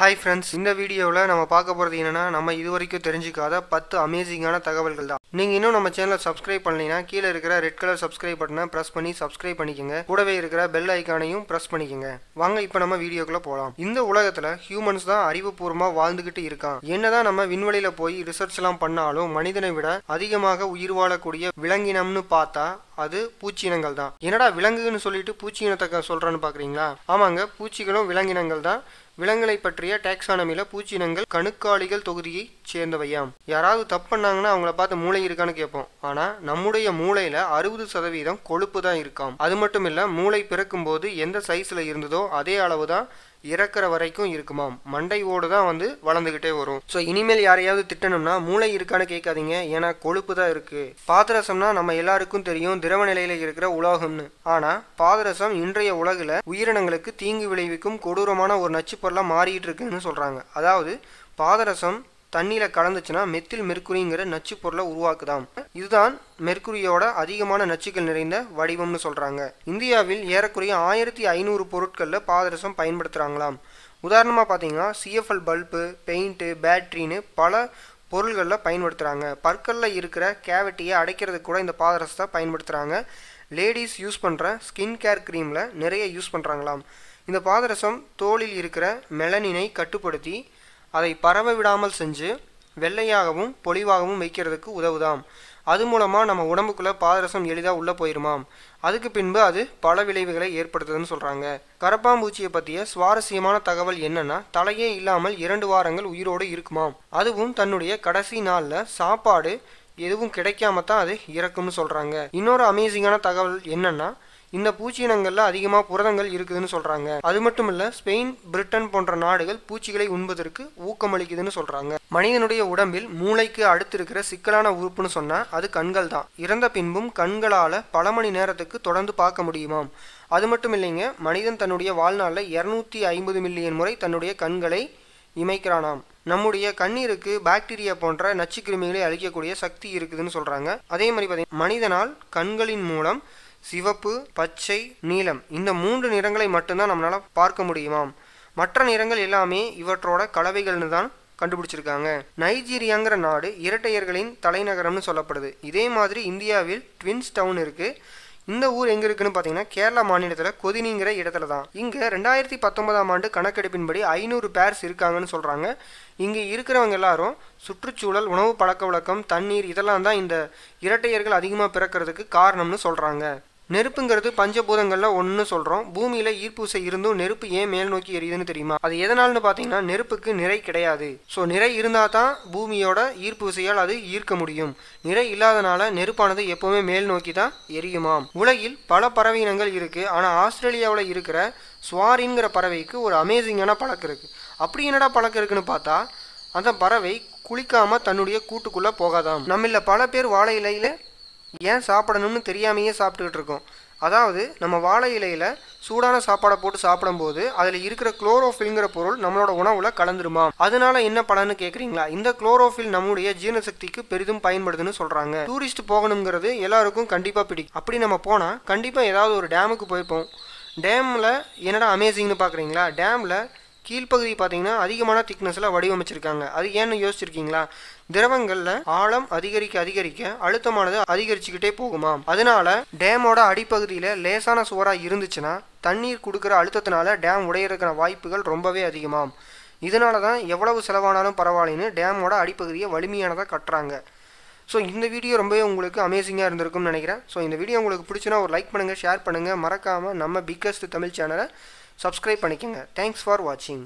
hi friends இந்த வீடியோவில் நம்ம பார்க்க போகிறது என்னென்னா நம்ம இது வரைக்கும் தெரிஞ்சிக்காத பத்து அமேசிங்கான தகவல்கள் தான் நீங்கள் இன்னும் நம்ம சேனலை சப்ஸ்கிரைப் பண்ணலைன்னா கீழே இருக்கிற ரெட் கலர் சப்ஸ்கிரைப் பட்டனை ப்ரெஸ் பண்ணி சப்ஸ்கிரைப் பண்ணிக்கோங்க கூடவே இருக்கிற பெல் ஐக்கானையும் ப்ரெஸ் பண்ணிக்கோங்க வாங்க இப்போ நம்ம வீடியோக்குள்ளே போகலாம் இந்த உலகத்தில் ஹியூமன்ஸ் தான் அறிவுபூர்வமாக வாழ்ந்துக்கிட்டு இருக்கான் என்னதான் நம்ம விண்வெளியில் போய் ரிசர்ச்லாம் பண்ணாலும் மனிதனை விட அதிகமாக உயிர் வாழக்கூடிய விலங்கினம்னு பார்த்தா அது பூச்சினங்கள் தான் என்னடா விலங்குன்னு சொல்லிட்டு பூச்சி இனத்தை சொல்கிறேன்னு பார்க்குறீங்களா ஆமாங்க பூச்சிகளும் விலங்கினங்கள் தான் விலங்குகளை பற்றிய டாக்ஸானமில பூச்சினங்கள் கணுக்காளிகள் தொகுதியை சேர்ந்தவையாம் யாராவது தப்பு பண்ணாங்கன்னா அவங்கள பார்த்து மூளை இருக்கான்னு கேட்போம் ஆனா நம்முடைய மூளையில அறுபது சதவீதம் கொழுப்பு தான் இருக்காம் அது மட்டும் இல்ல மூளை பிறக்கும் போது எந்த சைஸ்ல இருந்ததோ அதே அளவுதான் இறக்குற வரைக்கும் இருக்குமாம் மண்டை ஓடு தான் வந்து வளர்ந்துக்கிட்டே வரும் ஸோ இனிமேல் யாரையாவது திட்டணும்னா மூளை இருக்கான்னு கேட்காதீங்க ஏன்னா கொழுப்பு தான் இருக்கு பாதரசம்னா நம்ம எல்லாருக்கும் தெரியும் திரவ நிலையில இருக்கிற உலோகம்னு ஆனா பாதரசம் இன்றைய உலகில் உயிரினங்களுக்கு தீங்கு விளைவிக்கும் கொடூரமான ஒரு நச்சு பொருளாக மாறிட்டு இருக்குன்னு சொல்றாங்க அதாவது பாதரசம் தண்ணியில் கலந்துச்சுன்னா மெத்தில் மெர்க்குரிங்கிற நச்சு பொருளை உருவாக்குதாம் இதுதான் மெர்க்குரியோட அதிகமான நச்சுக்கள் நிறைந்த வடிவம்னு சொல்கிறாங்க இந்தியாவில் ஏறக்குறைய ஆயிரத்தி ஐநூறு பொருட்களில் பாதரசம் பயன்படுத்துகிறாங்களாம் உதாரணமாக பார்த்தீங்கன்னா சிஎஃப்எல் பல்பு பெயிண்ட்டு பேட்ரின்னு பல பொருள்களில் பயன்படுத்துகிறாங்க பற்களில் இருக்கிற கேவிட்டியை அடைக்கிறதுக்கு கூட இந்த பாதரசத்தை பயன்படுத்துகிறாங்க லேடிஸ் யூஸ் பண்ணுற ஸ்கின் கேர் க்ரீமில் நிறைய யூஸ் பண்ணுறாங்களாம் இந்த பாதரசம் தோளில் இருக்கிற மெலனினை கட்டுப்படுத்தி அதை பரவ விடாமல் செஞ்சு வெள்ளையாகவும் பொலிவாகவும் வைக்கிறதுக்கு உதவுதாம் அது மூலமாக நம்ம உடம்புக்குள்ளே பாதரசம் எளிதாக உள்ளே போயிருமாம் அதுக்கு பின்பு அது பல விளைவுகளை ஏற்படுத்துதுன்னு சொல்கிறாங்க கரப்பாம்பூச்சியை பற்றிய சுவாரஸ்யமான தகவல் என்னன்னா தலையே இல்லாமல் இரண்டு வாரங்கள் உயிரோடு இருக்குமாம் அதுவும் தன்னுடைய கடைசி நாளில் சாப்பாடு எதுவும் கிடைக்காம தான் அது இறக்கும்னு சொல்கிறாங்க இன்னொரு அமேசிங்கான தகவல் என்னன்னா இந்த இனங்கள்ல அதிகமாக புரதங்கள் இருக்குதுன்னு சொல்றாங்க அது மட்டும் இல்ல ஸ்பெயின் பிரிட்டன் போன்ற நாடுகள் பூச்சிகளை உண்பதற்கு ஊக்கமளிக்குதுன்னு சொல்றாங்க மனிதனுடைய உடம்பில் மூளைக்கு அடுத்து இருக்கிற சிக்கலான உறுப்புன்னு சொன்னா அது கண்கள் தான் இறந்த பின்பும் கண்களால பல மணி நேரத்துக்கு தொடர்ந்து பார்க்க முடியுமாம் அது மட்டும் இல்லைங்க மனிதன் தன்னுடைய வாழ்நாளில் இரநூத்தி ஐம்பது மில்லியன் முறை தன்னுடைய கண்களை இமைக்கிறானாம் நம்முடைய கண்ணீருக்கு பாக்டீரியா போன்ற நச்சு கிருமிகளை அழிக்கக்கூடிய சக்தி இருக்குதுன்னு சொல்றாங்க அதே மாதிரி மனிதனால் கண்களின் மூலம் சிவப்பு பச்சை நீலம் இந்த மூன்று நிறங்களை மட்டும்தான் நம்மளால் பார்க்க முடியுமாம் மற்ற நிறங்கள் எல்லாமே இவற்றோட கலவைகள்னு தான் கண்டுபிடிச்சிருக்காங்க நைஜீரியாங்கிற நாடு இரட்டையர்களின் தலைநகரம்னு சொல்லப்படுது இதே மாதிரி இந்தியாவில் ட்வின்ஸ் டவுன் இருக்குது இந்த ஊர் எங்கே இருக்குன்னு பார்த்தீங்கன்னா கேரளா மாநிலத்தில் கொதினிங்கிற இடத்துல தான் இங்கே ரெண்டாயிரத்தி பத்தொன்பதாம் ஆண்டு கணக்கெடுப்பின்படி ஐநூறு பேர்ஸ் இருக்காங்கன்னு சொல்கிறாங்க இங்கே இருக்கிறவங்க எல்லாரும் சுற்றுச்சூழல் உணவு பழக்க வழக்கம் தண்ணீர் இதெல்லாம் தான் இந்த இரட்டையர்கள் அதிகமாக பிறக்கிறதுக்கு காரணம்னு சொல்கிறாங்க நெருப்புங்கிறது பஞ்சபூதங்களில் ஒன்று சொல்கிறோம் பூமியில் ஈர்ப்பூசை இருந்தும் நெருப்பு ஏன் மேல் நோக்கி எரியுதுன்னு தெரியுமா அது எதனால்னு பார்த்தீங்கன்னா நெருப்புக்கு நிறை கிடையாது ஸோ நிறை இருந்தால் தான் பூமியோட ஈர்ப்பூசையால் அது ஈர்க்க முடியும் நிறை இல்லாதனால நெருப்பானது எப்போவுமே மேல் நோக்கி தான் எரியுமாம் உலகில் பல பறவை இனங்கள் இருக்குது ஆனால் ஆஸ்திரேலியாவில் இருக்கிற ஸ்வாரின்கிற பறவைக்கு ஒரு அமேசிங்கான பழக்கம் இருக்குது அப்படி என்னடா பழக்கம் இருக்குன்னு பார்த்தா அந்த பறவை குளிக்காமல் தன்னுடைய கூட்டுக்குள்ளே போகாதாம் நம்மள பல பேர் வாழை இலையில ஏன் சாப்பிடணும்னு தெரியாமையே சாப்பிட்டுக்கிட்டு இருக்கோம் அதாவது நம்ம வாழை இலையில் சூடான சாப்பாடை போட்டு சாப்பிடும்போது அதில் இருக்கிற குளோரோஃபில்ங்கிற பொருள் நம்மளோட உணவில் கலந்துருமா அதனால என்ன பலன்னு கேட்குறீங்களா இந்த குளோரோஃபில் நம்முடைய ஜீனசக்திக்கு பெரிதும் பயன்படுதுன்னு சொல்கிறாங்க டூரிஸ்ட் போகணுங்கிறது எல்லாருக்கும் கண்டிப்பாக பிடிக்கும் அப்படி நம்ம போனால் கண்டிப்பாக ஏதாவது ஒரு டேமுக்கு போய்ப்போம் டேமில் என்னடா அமேசிங்னு பார்க்குறீங்களா டேமில் கீழ்ப்பகுதி பார்த்தீங்கன்னா அதிகமான திக்னஸில் வடிவமைச்சிருக்காங்க அது ஏன்னு யோசிச்சிருக்கீங்களா திரவங்களில் ஆழம் அதிகரிக்க அதிகரிக்க அழுத்தமானது அதிகரிச்சுக்கிட்டே போகுமா அதனால டேமோட அடிப்பகுதியில் லேசான சுவராக இருந்துச்சுன்னா தண்ணீர் கொடுக்குற அழுத்தத்தினால டேம் உடையிறதுக்கான வாய்ப்புகள் ரொம்பவே அதிகமாம் இதனால தான் எவ்வளவு செலவானாலும் பரவாயில்லன்னு டேமோட அடிப்பகுதியை வலிமையானதாக கட்டுறாங்க ஸோ இந்த வீடியோ ரொம்பவே உங்களுக்கு அமேசிங்காக இருந்திருக்கும்னு நினைக்கிறேன் ஸோ இந்த வீடியோ உங்களுக்கு பிடிச்சுன்னா ஒரு லைக் பண்ணுங்கள் ஷேர் பண்ணுங்கள் மறக்காமல் நம்ம பிக்கஸ்ட் தமிழ் சேனலை சப்ஸ்கிரைப் பண்ணிக்கோங்க தேங்க்ஸ் ஃபார் வாட்சிங்